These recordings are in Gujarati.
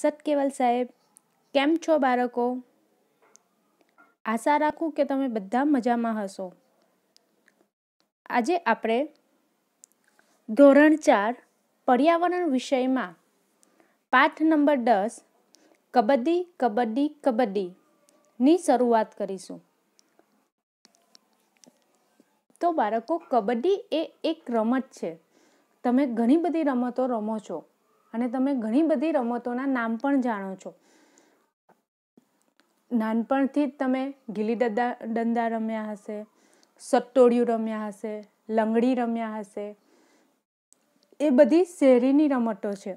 સતકેવલ સાહેબ કેમ છો બાળકો આશા રાખું કે તમે બધા મજામાં હશો આજે આપણે ધોરણ ચાર પર્યાવરણ વિષયમાં પાઠ નંબર દસ કબડ્ડી કબડ્ડી કબડ્ડીની શરૂઆત કરીશું તો બાળકો કબડ્ડી એ એક રમત છે તમે ઘણી બધી રમતો રમો છો અને તમે ઘણી બધી રમતોના નામ પણ જાણો છો નાનપણથી જ તમે ગીલી દંડા દંડા રમ્યા હશે સટ્ટોડિયું રમ્યા હશે લંગડી રમ્યા હશે એ બધી શેરીની રમતો છે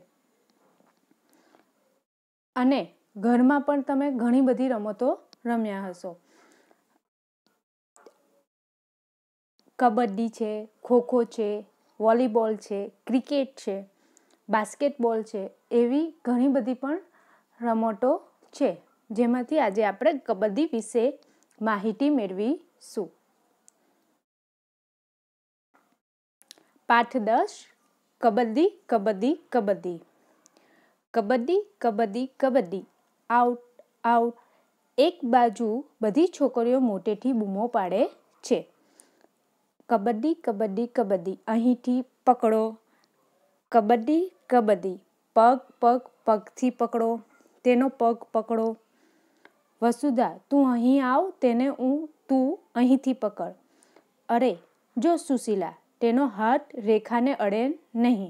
અને ઘરમાં પણ તમે ઘણી બધી રમતો રમ્યા હશો કબડ્ડી છે ખોખો છે વોલીબોલ છે ક્રિકેટ છે બાસ્કેટબોલ છે એવી ઘણી બધી પણ રમતો છે જેમાંથી આજે આપણે કબડ્ડી વિશે માહિતી મેળવીશું પાઠ દસ કબડ્ડી કબડ્ડી કબડ્ડી કબડ્ડી કબડ્ડી કબડ્ડી આઉટ આઉટ એક બાજુ બધી છોકરીઓ મોટેથી બૂમો પાડે છે કબડ્ડી કબડ્ડી કબડ્ડી અહીંથી પકડો કબડ્ડી કબડ્ડી પગ પગ પગથી પકડો તેનો પગ પકડો વસુધા તું અહીં આવ તેને હું તું અહીંથી પકડ અરે જો સુશીલા તેનો હાથ રેખાને અડે નહીં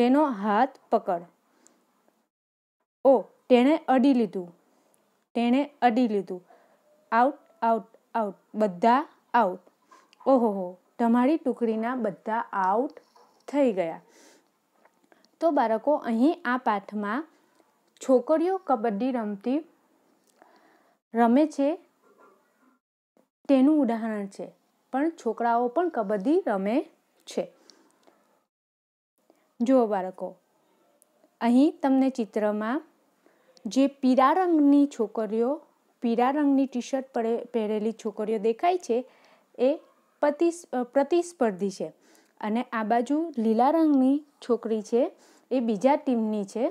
તેનો હાથ પકડ ઓ તેણે અડી લીધું તેણે અડી લીધું આઉટ આઉટ આઉટ બધા આઉટ ઓહો હો તમારી ટુકડીના બધા આઉટ થઈ ગયા તો બાળકો અહીં આ પાઠમાં છોકરીઓ કબડ્ડી રમતી રમે છે તેનું ઉદાહરણ છે પણ છોકરાઓ પણ કબડ્ડી રમે છે જુઓ બાળકો અહીં તમને ચિત્રમાં જે પીળા રંગની છોકરીઓ પીળા રંગની ટી શર્ટ પહેરેલી છોકરીઓ દેખાય છે એ પ્રતિસ્પર્ધી છે અને આ બાજુ લીલા રંગની છોકરી છે એ બીજા ટીમની છે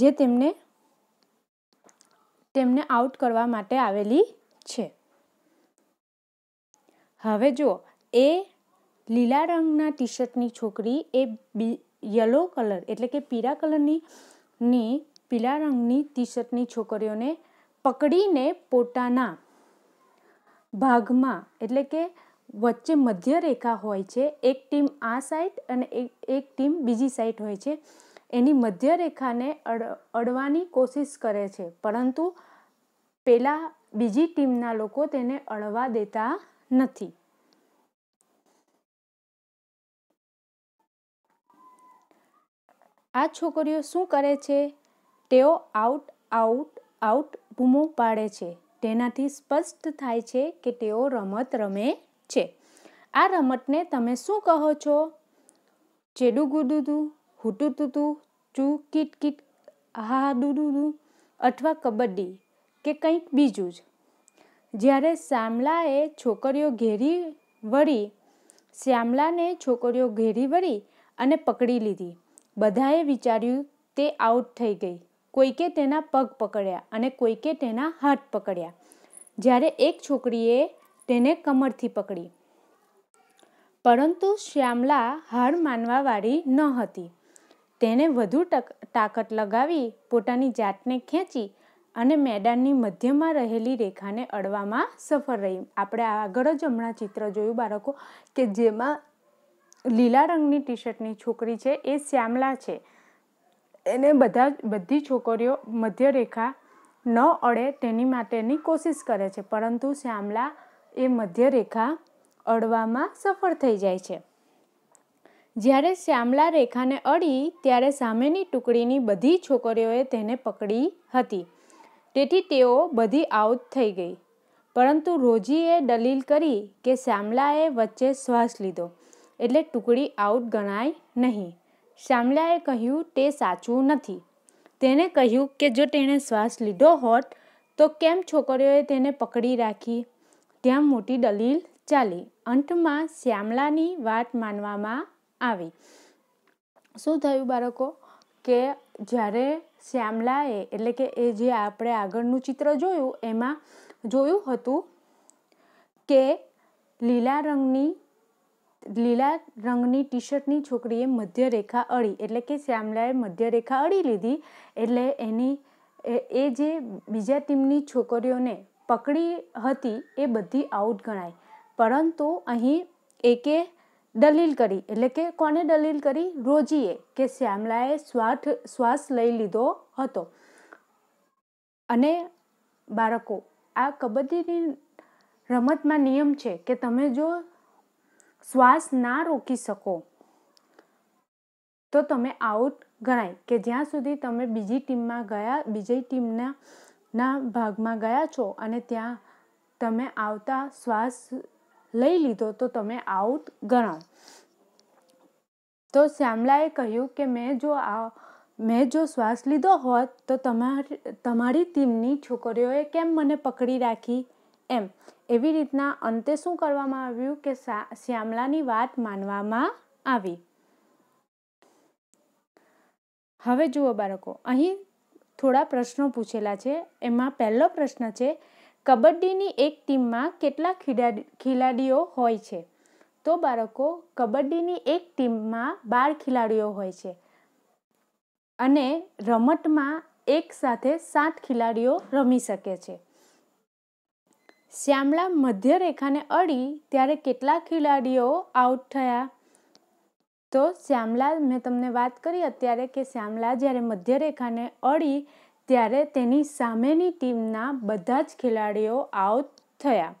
જે તેમને તેમને આઉટ કરવા માટે આવેલી છે હવે જો એ લીલા રંગના ટી શર્ટની છોકરી એ બી યલો કલર એટલે કે પીળા કલરની ની પીળા રંગની ટી શર્ટની છોકરીઓને પકડીને પોતાના ભાગમાં એટલે કે વચ્ચે મધ્ય રેખા હોય છે એક ટીમ આ સાઈડ અને એક ટીમ બીજી સાઈડ હોય છે એની મધ્યરેખાને અડ અડવાની કોશિશ કરે છે પરંતુ પહેલાં બીજી ટીમના લોકો તેને અડવા દેતા નથી આ છોકરીઓ શું કરે છે તેઓ આઉટ આઉટ આઉટ બૂમો પાડે છે તેનાથી સ્પષ્ટ થાય છે કે તેઓ રમત રમે છે આ રમતને તમે શું કહો છો ચેડુગુડુદુ હુટુ તુતુ ચુ કિટ કિટ આહા ડુડુ અથવા કબડ્ડી કે કંઈક બીજું જ જ્યારે શ્યામલાએ છોકરીઓ ઘેરી વળી શ્યામલાને છોકરીઓ ઘેરી વળી અને પકડી લીધી બધાએ વિચાર્યું તે આઉટ થઈ ગઈ કોઈકે તેના પગ પકડ્યા અને કોઈકે તેના હાથ પકડ્યા જ્યારે એક છોકરીએ તેને કમરથી પકડી પરંતુ શ્યામલા હાર માનવાવાળી ન હતી તેણે વધુ તાકત લગાવી પોતાની જાતને ખેંચી અને મેદાનની મધ્યમાં રહેલી રેખાને અડવામાં સફળ રહી આપણે આગળ જ હમણાં ચિત્ર જોયું બાળકો કે જેમાં લીલા રંગની ટી શર્ટની છોકરી છે એ શ્યામલા છે એને બધા બધી છોકરીઓ મધ્ય રેખા ન અડે તેની માટેની કોશિશ કરે છે પરંતુ શ્યામલા એ મધ્ય રેખા અડવામાં સફળ થઈ જાય છે જ્યારે શ્યામલા રેખાને અડી ત્યારે સામેની ટુકડીની બધી છોકરીઓએ તેને પકડી હતી તેથી તેઓ બધી આઉટ થઈ ગઈ પરંતુ રોજીએ દલીલ કરી કે શ્યામલાએ વચ્ચે શ્વાસ લીધો એટલે ટુકડી આઉટ ગણાય નહીં શ્યામલાએ કહ્યું તે સાચું નથી તેણે કહ્યું કે જો તેણે શ્વાસ લીધો હોત તો કેમ છોકરીઓએ તેને પકડી રાખી ત્યાં મોટી દલીલ ચાલી અંતમાં શ્યામલાની વાત માનવામાં આવી શું થયું બાળકો કે જ્યારે શ્યામલાએ એટલે કે એ જે આપણે આગળનું ચિત્ર જોયું એમાં જોયું હતું કે લીલા રંગની લીલા રંગની ટી શર્ટની છોકરીએ મધ્ય રેખા અડી એટલે કે શ્યામલાએ મધ્ય રેખા અડી લીધી એટલે એની એ જે બીજા ટીમની છોકરીઓને પકડી હતી એ બધી આઉટ ગણાય પરંતુ અહીં એકે દલીલ કરી એટલે કે કોને દલીલ કરી રોજીએ કે શ્યામલાએ સ્વાઠ શ્વાસ લઈ લીધો હતો અને બાળકો આ કબડ્ડીની રમતમાં નિયમ છે કે તમે જો શ્વાસ ના રોકી શકો તો તમે આઉટ ગણાય કે જ્યાં સુધી તમે બીજી ટીમમાં ગયા બીજી ટીમના ના ભાગમાં ગયા છો અને ત્યાં તમે આવતા શ્વાસ લઈ લીધો તો તમે આઉટ ગણાવ તો શ્યામલાએ કહ્યું કે મેં જો આ મેં જો શ્વાસ લીધો હોત તો તમારી તમારી ટીમની છોકરીઓએ કેમ મને પકડી રાખી એમ એવી રીતના અંતે શું કરવામાં આવ્યું કે શ્યામલાની વાત માનવામાં આવી હવે જુઓ બાળકો અહીં થોડા પ્રશ્નો પૂછેલા છે એમાં પહેલો પ્રશ્ન છે કબડ્ડીની એક ટીમમાં કેટલા ખેલાડીઓ હોય છે તો બાળકો કબડ્ડીની એક ટીમમાં બાર ખેલાડીઓ હોય છે અને રમતમાં એક સાથે સાત ખેલાડીઓ રમી શકે છે શ્યામલા મધ્ય રેખાને અડી ત્યારે કેટલા ખેલાડીઓ આઉટ થયા તો શ્યામલા મેં તમને વાત કરી અત્યારે કે શ્યામલા જ્યારે મધ્યરેખાને અડી ત્યારે તેની સામેની ટીમના બધા જ ખેલાડીઓ આઉટ થયા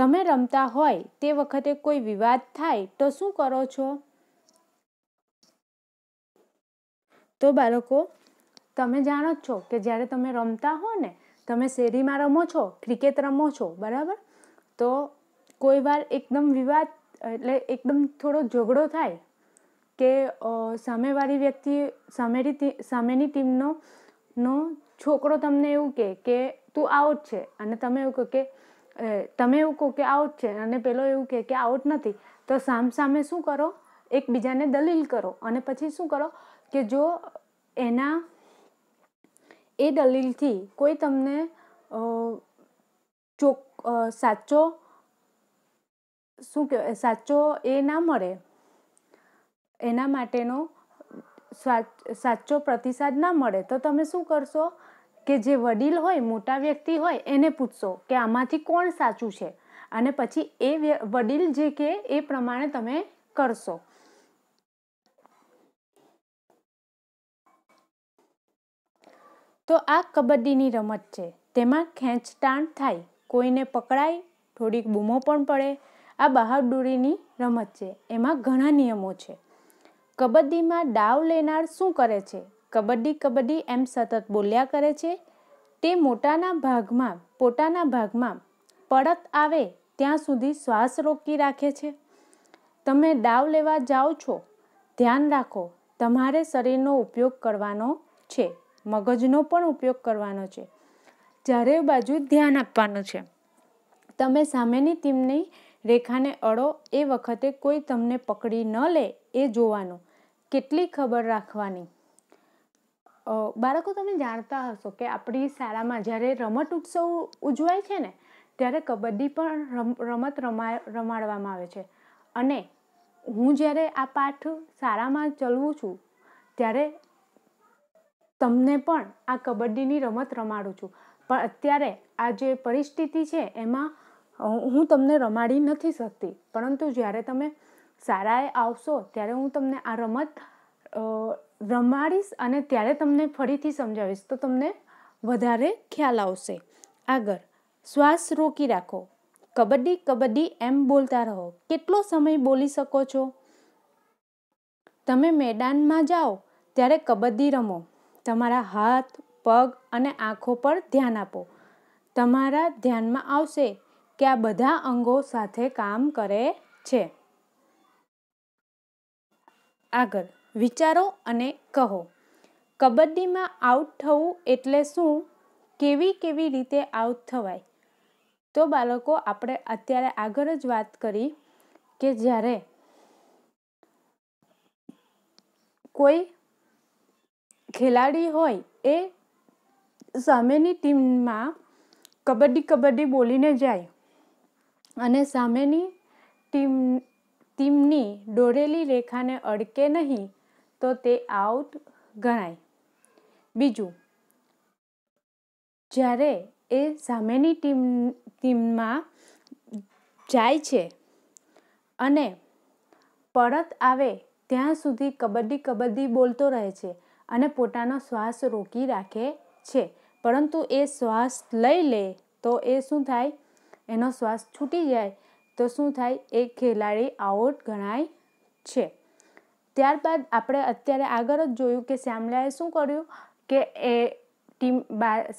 તમે રમતા હોય તે વખતે કોઈ વિવાદ થાય તો શું કરો છો તો બાળકો તમે જાણો જ છો કે જ્યારે તમે રમતા હો ને તમે શેરીમાં રમો છો ક્રિકેટ રમો છો બરાબર તો કોઈ વાર એકદમ વિવાદ એટલે એકદમ થોડો ઝઘડો થાય કે સામેવાળી વ્યક્તિ સામેની સામેની ટીમનો નો છોકરો તમને એવું કહે કે તું આઉટ છે અને તમે એવું કહો કે તમે એવું કહો કે આઉટ છે અને પેલો એવું કહે કે આઉટ નથી તો સામસામે શું કરો એકબીજાને દલીલ કરો અને પછી શું કરો કે જો એના એ દલીલથી કોઈ તમને ચોક સાચો શું કહેવાય સાચો એ ના મળે એના માટેનો સાચો પ્રતિસાદ ના મળે તો તમે શું કરશો કે જે વડીલ હોય મોટા વ્યક્તિ હોય એને પૂછશો કે આમાંથી કોણ સાચું છે અને પછી એ વડીલ જે કે એ પ્રમાણે તમે કરશો તો આ કબડ્ડીની રમત છે તેમાં ખેંચતાણ થાય કોઈને પકડાય થોડીક બૂમો પણ પડે આ બહારડોરીની રમત છે એમાં ઘણા નિયમો છે કબડ્ડીમાં ડાવ લેનાર શું કરે છે કબડ્ડી કબડ્ડી એમ સતત બોલ્યા કરે છે તે મોટાના ભાગમાં પોતાના ભાગમાં પડત આવે ત્યાં સુધી શ્વાસ રોકી રાખે છે તમે ડાવ લેવા જાઓ છો ધ્યાન રાખો તમારે શરીરનો ઉપયોગ કરવાનો છે મગજનો પણ ઉપયોગ કરવાનો છે ચારે બાજુ ધ્યાન આપવાનું છે તમે સામેની ટીમની રેખાને અડો એ વખતે કોઈ તમને પકડી ન લે એ જોવાનું કેટલી ખબર રાખવાની બાળકો તમે જાણતા હશો કે આપણી શાળામાં જ્યારે રમત ઉત્સવ ઉજવાય છે ને ત્યારે કબડ્ડી પણ રમત રમા રમાડવામાં આવે છે અને હું જ્યારે આ પાઠ શાળામાં ચલવું છું ત્યારે તમને પણ આ કબડ્ડીની રમત રમાડું છું પણ અત્યારે આ જે પરિસ્થિતિ છે એમાં હું તમને રમાડી નથી શકતી પરંતુ જ્યારે તમે સારાએ આવશો ત્યારે હું તમને આ રમત રમાડીશ અને ત્યારે તમને ફરીથી સમજાવીશ તો તમને વધારે ખ્યાલ આવશે આગળ શ્વાસ રોકી રાખો કબડ્ડી કબડ્ડી એમ બોલતા રહો કેટલો સમય બોલી શકો છો તમે મેદાનમાં જાઓ ત્યારે કબડ્ડી રમો તમારા હાથ પગ અને આંખો પર ધ્યાન આપો તમારા ધ્યાનમાં આવશે કે આ બધા અંગો સાથે કામ કરે છે આગળ વિચારો અને કહો કબડ્ડીમાં આઉટ થવું એટલે શું કેવી કેવી રીતે આઉટ થવાય તો બાળકો આપણે અત્યારે આગળ જ વાત કરી કે જ્યારે કોઈ ખેલાડી હોય એ સામેની ટીમમાં કબડ્ડી કબડ્ડી બોલીને જાય અને સામેની ટીમ તેમની દોરેલી રેખાને અડકે નહીં તો તે આઉટ ગણાય બીજું જ્યારે એ સામેની ટીમ ટીમમાં જાય છે અને પરત આવે ત્યાં સુધી કબડ્ડી કબડ્ડી બોલતો રહે છે અને પોતાનો શ્વાસ રોકી રાખે છે પરંતુ એ શ્વાસ લઈ લે તો એ શું થાય એનો શ્વાસ છૂટી જાય તો શું થાય એ ખેલાડી આઉટ ગણાય છે ત્યારબાદ આપણે અત્યારે આગળ જ જોયું કે શ્યામલાએ શું કર્યું કે એ ટીમ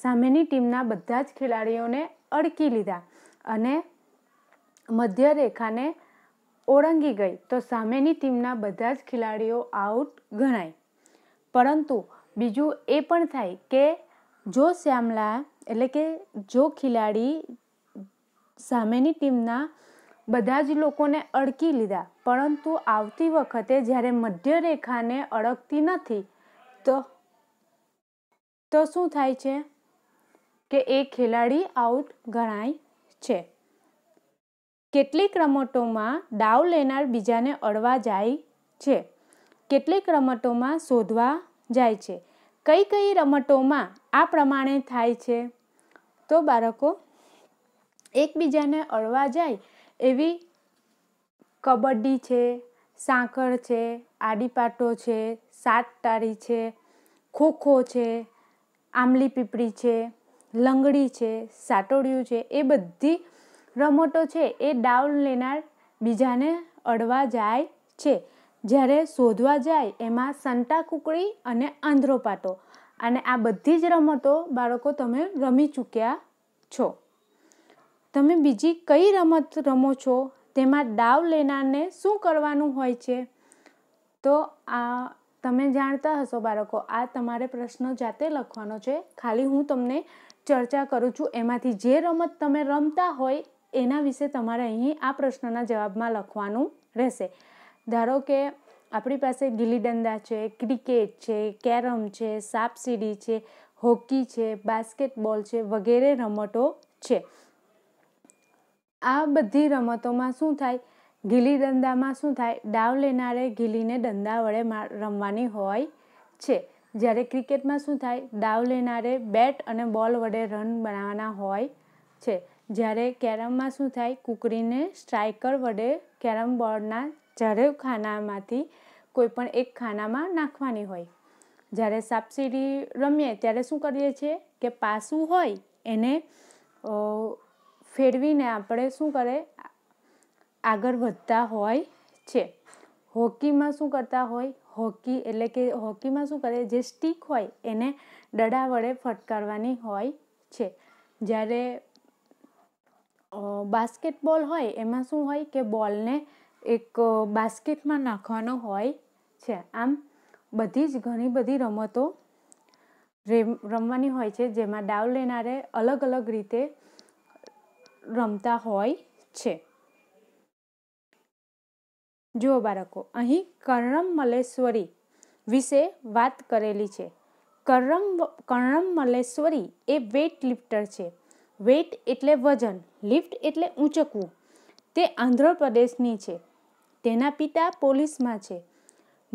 સામેની ટીમના બધા જ ખેલાડીઓને અડકી લીધા અને મધ્ય રેખાને ઓળંગી ગઈ તો સામેની ટીમના બધા જ ખેલાડીઓ આઉટ ગણાય પરંતુ બીજું એ પણ થાય કે જો શ્યામલા એટલે કે જો ખેલાડી સામેની ટીમના બધા જ લોકોને અડકી લીધા પરંતુ આવતી વખતે જ્યારે મધ્યરેખાને અડકતી નથી તો તો શું થાય છે કે એ ખેલાડી આઉટ ગણાય છે કેટલીક રમતોમાં દાવ લેનાર બીજાને અડવા જાય છે કેટલીક રમતોમાં શોધવા જાય છે કઈ કઈ રમતોમાં આ પ્રમાણે થાય છે તો બાળકો એકબીજાને અડવા જાય એવી કબડ્ડી છે સાંકળ છે આડીપાટો છે સાત તાળી છે ખોખો છે આંબલી પીપળી છે લંગડી છે સાટોડિયું છે એ બધી રમતો છે એ ડાઉન લેનાર બીજાને અડવા જાય છે જ્યારે શોધવા જાય એમાં સંતા કુકડી અને આંધ્રોપાટો અને આ બધી જ રમતો બાળકો તમે રમી ચૂક્યા છો તમે બીજી કઈ રમત રમો છો તેમાં દાવ લેનારને શું કરવાનું હોય છે તો આ તમે જાણતા હશો બાળકો આ તમારે પ્રશ્ન જાતે લખવાનો છે ખાલી હું તમને ચર્ચા કરું છું એમાંથી જે રમત તમે રમતા હોય એના વિશે તમારે અહીં આ પ્રશ્નના જવાબમાં લખવાનું રહેશે ધારો કે આપણી પાસે ગીલી ડંડા છે ક્રિકેટ છે કેરમ છે સાપસીડી છે હોકી છે બાસ્કેટબોલ છે વગેરે રમતો છે આ બધી રમતોમાં શું થાય ગીલી દંડામાં શું થાય ડાવ લેનારે ગીલીને દંડા વડે રમવાની હોય છે જ્યારે ક્રિકેટમાં શું થાય ડાવ લેનારે બેટ અને બોલ વડે રન બનાવવાના હોય છે જ્યારે કેરમમાં શું થાય કુકરીને સ્ટ્રાઇકર વડે કેરમ બોર્ડના જ્યારે ખાનામાંથી કોઈ પણ એક ખાનામાં નાખવાની હોય જ્યારે સાપસીડી રમીએ ત્યારે શું કરીએ છીએ કે પાસું હોય એને ફેરવીને આપણે શું કરે આગળ વધતા હોય છે હોકીમાં શું કરતા હોય હોકી એટલે કે હોકીમાં શું કરે જે સ્ટીક હોય એને દડા વડે ફટકારવાની હોય છે જ્યારે બાસ્કેટબોલ હોય એમાં શું હોય કે બોલને એક બાસ્કેટમાં નાખવાનો હોય છે આમ બધી જ ઘણી બધી રમતો રમવાની હોય છે જેમાં ડાવ લેનારે અલગ અલગ રીતે રમતા હોય છે જુઓ બાળકો અહીં કર્ણમ મલેશ્વરી વિશે વાત કરેલી છે કર્ણમ કર્ણમ મલેશ્વરી એ વેટ લિફ્ટર છે વેટ એટલે વજન લિફ્ટ એટલે ઊંચકવું તે આંધ્રપ્રદેશની છે તેના પિતા પોલીસમાં છે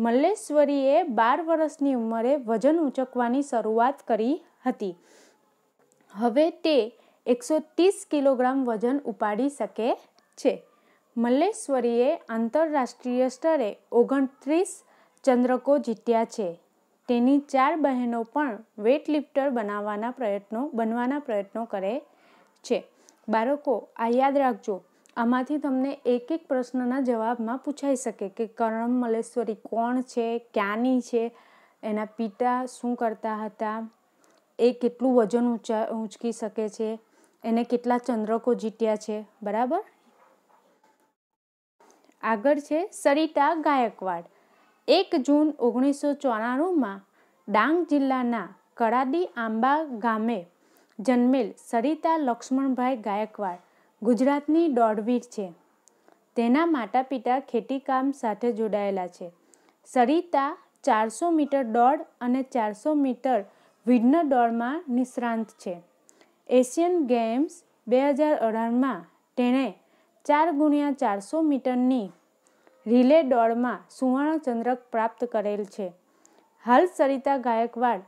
મલ્લેશ્વરીએ બાર વર્ષની ઉંમરે વજન ઊંચકવાની શરૂઆત કરી હતી હવે તે એકસો ત્રીસ કિલોગ્રામ વજન ઉપાડી શકે છે મલ્લેશ્વરીએ આંતરરાષ્ટ્રીય સ્તરે ઓગણત્રીસ ચંદ્રકો જીત્યા છે તેની ચાર બહેનો પણ વેટ લિફ્ટર બનાવવાના પ્રયત્નો બનવાના પ્રયત્નો કરે છે બાળકો આ યાદ રાખજો આમાંથી તમને એક એક પ્રશ્નના જવાબમાં પૂછાઈ શકે કે કરમ મલ્લેશ્વરી કોણ છે ક્યાંની છે એના પિતા શું કરતા હતા એ કેટલું વજન ઊંચા ઊંચકી શકે છે એને કેટલા ચંદ્રકો જીત્યા છે બરાબર આગળ છે સરિતા ગાયકવાડ એક જૂન ઓગણીસો ચોરાણુંમાં ડાંગ જિલ્લાના કરાદી આંબા ગામે જન્મેલ સરિતા લક્ષ્મણભાઈ ગાયકવાડ ગુજરાતની દોડવીર છે તેના માતા પિતા ખેતીકામ સાથે જોડાયેલા છે સરિતા ચારસો મીટર દોડ અને ચારસો મીટર વિઘ્ન દોડમાં નિષ્ણાંત છે એશિયન ગેમ્સ બે હજાર અઢારમાં તેણે ચાર ગુણ્યા ચારસો મીટરની રિલે દોડમાં સુવર્ણચંદ્રક પ્રાપ્ત કરેલ છે હાલ સરિતા ગાયકવાડ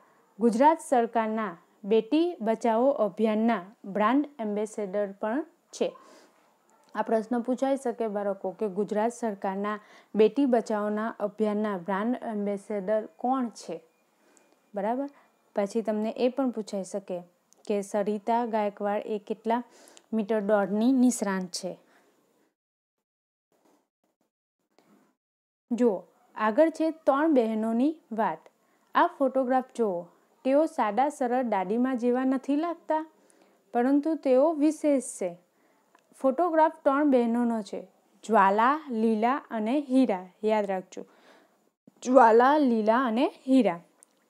ગુજરાત સરકારના બેટી બચાવો અભિયાનના બ્રાન્ડ એમ્બેસેડર પણ છે આ પ્રશ્ન પૂછાઈ શકે બાળકો કે ગુજરાત સરકારના બેટી બચાવોના અભિયાનના બ્રાન્ડ એમ્બેસેડર કોણ છે બરાબર પછી તમને એ પણ પૂછાઈ શકે કે સરિતા ગાયકવાડ એ કેટલા મીટર દોડની નિષ્ણાંત છે જુઓ આગળ છે ત્રણ બહેનોની વાત આ ફોટોગ્રાફ જુઓ તેઓ સાદા સરળ દાદીમાં જેવા નથી લાગતા પરંતુ તેઓ વિશેષ છે ફોટોગ્રાફ ત્રણ બહેનોનો છે જ્વાલા લીલા અને હીરા યાદ રાખજો જ્વાલા લીલા અને હીરા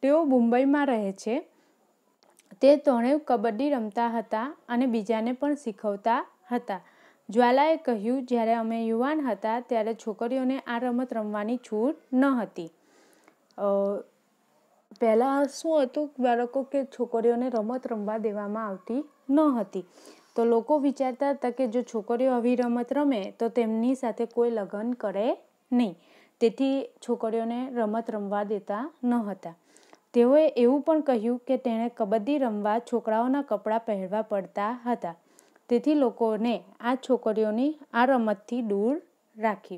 તેઓ મુંબઈમાં રહે છે તે ત્રણેય કબડ્ડી રમતા હતા અને બીજાને પણ શીખવતા હતા જ્વાલાએ કહ્યું જ્યારે અમે યુવાન હતા ત્યારે છોકરીઓને આ રમત રમવાની છૂટ ન હતી પહેલાં શું હતું બાળકો કે છોકરીઓને રમત રમવા દેવામાં આવતી ન હતી તો લોકો વિચારતા હતા કે જો છોકરીઓ આવી રમત રમે તો તેમની સાથે કોઈ લગ્ન કરે નહીં તેથી છોકરીઓને રમત રમવા દેતા ન હતા તેઓએ એવું પણ કહ્યું કે તેણે કબડ્ડી રમવા છોકરાઓના કપડાં પહેરવા પડતા હતા તેથી લોકોને આ છોકરીઓની આ રમતથી દૂર રાખી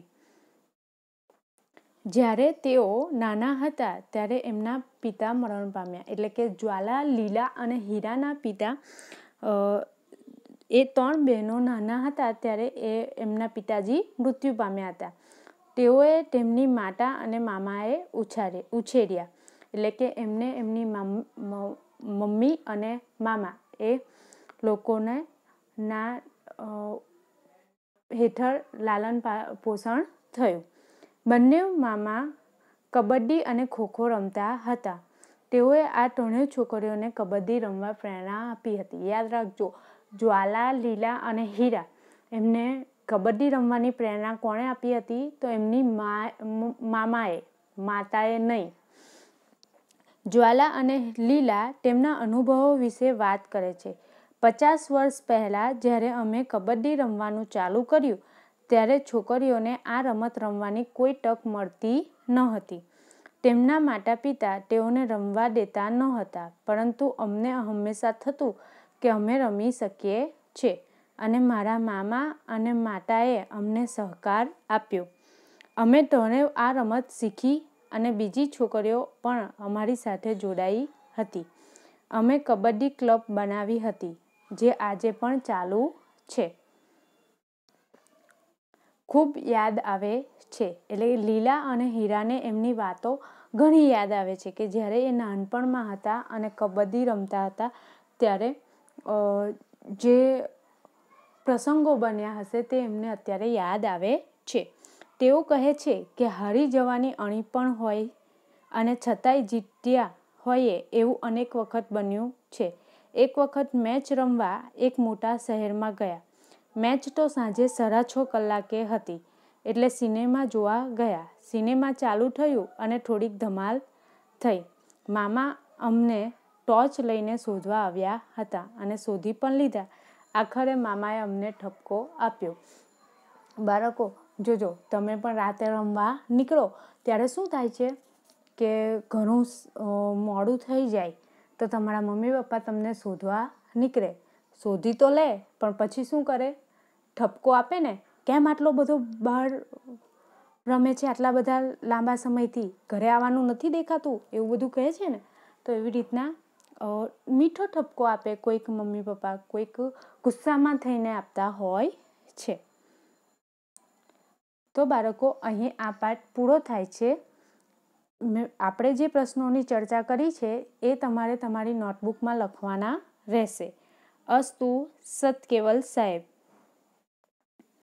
જ્યારે તેઓ નાના હતા ત્યારે એમના પિતા મરણ પામ્યા એટલે કે જ્વાલા લીલા અને હીરાના પિતા એ ત્રણ બહેનો નાના હતા ત્યારે એ એમના પિતાજી મૃત્યુ પામ્યા હતા તેઓએ તેમની માતા અને મામાએ ઉછારે ઉછેર્યા એટલે કે એમને એમની મમ્મી અને મામા એ લોકોને ના હેઠળ લાલન પોષણ થયું બંને મામા કબડ્ડી અને ખોખો રમતા હતા તેઓએ આ ત્રણેય છોકરીઓને કબડ્ડી રમવા પ્રેરણા આપી હતી યાદ રાખજો જ્વાલા લીલા અને હીરા એમને કબડ્ડી રમવાની પ્રેરણા કોણે આપી હતી તો એમની મા મામાએ માતાએ નહીં જ્વાલા અને લીલા તેમના અનુભવો વિશે વાત કરે છે પચાસ વર્ષ પહેલાં જ્યારે અમે કબડ્ડી રમવાનું ચાલુ કર્યું ત્યારે છોકરીઓને આ રમત રમવાની કોઈ તક મળતી ન હતી તેમના માતા પિતા તેઓને રમવા દેતા ન હતા પરંતુ અમને હંમેશા થતું કે અમે રમી શકીએ છીએ અને મારા મામા અને માતાએ અમને સહકાર આપ્યો અમે તેને આ રમત શીખી અને બીજી છોકરીઓ પણ અમારી સાથે જોડાઈ હતી અમે કબડ્ડી ક્લબ બનાવી હતી જે આજે પણ ચાલુ છે ખૂબ યાદ આવે છે એટલે લીલા અને હીરાને એમની વાતો ઘણી યાદ આવે છે કે જ્યારે એ નાનપણમાં હતા અને કબડ્ડી રમતા હતા ત્યારે જે પ્રસંગો બન્યા હશે તે એમને અત્યારે યાદ આવે છે તેઓ કહે છે કે હારી જવાની અણી પણ હોય અને છતાંય જીત્યા હોઈએ એવું અનેક વખત બન્યું છે એક વખત મેચ રમવા એક મોટા શહેરમાં ગયા મેચ તો સાંજે સાડા છ કલાકે હતી એટલે સિનેમા જોવા ગયા સિનેમા ચાલુ થયું અને થોડીક ધમાલ થઈ મામા અમને ટોચ લઈને શોધવા આવ્યા હતા અને શોધી પણ લીધા આખરે મામાએ અમને ઠપકો આપ્યો બાળકો જોજો તમે પણ રાતે રમવા નીકળો ત્યારે શું થાય છે કે ઘણું મોડું થઈ જાય તો તમારા મમ્મી પપ્પા તમને શોધવા નીકળે શોધી તો લે પણ પછી શું કરે ઠપકો આપે ને કેમ આટલો બધો બહાર રમે છે આટલા બધા લાંબા સમયથી ઘરે આવવાનું નથી દેખાતું એવું બધું કહે છે ને તો એવી રીતના મીઠો ઠપકો આપે કોઈક મમ્મી પપ્પા કોઈક ગુસ્સામાં થઈને આપતા હોય છે તો બાળકો અહીં આ પાઠ પૂરો થાય છે આપણે જે પ્રશ્નોની ચર્ચા કરી છે એ તમારે તમારી નોટબુકમાં લખવાના રહેશે અસ્તુ સત કેવલ સાહેબ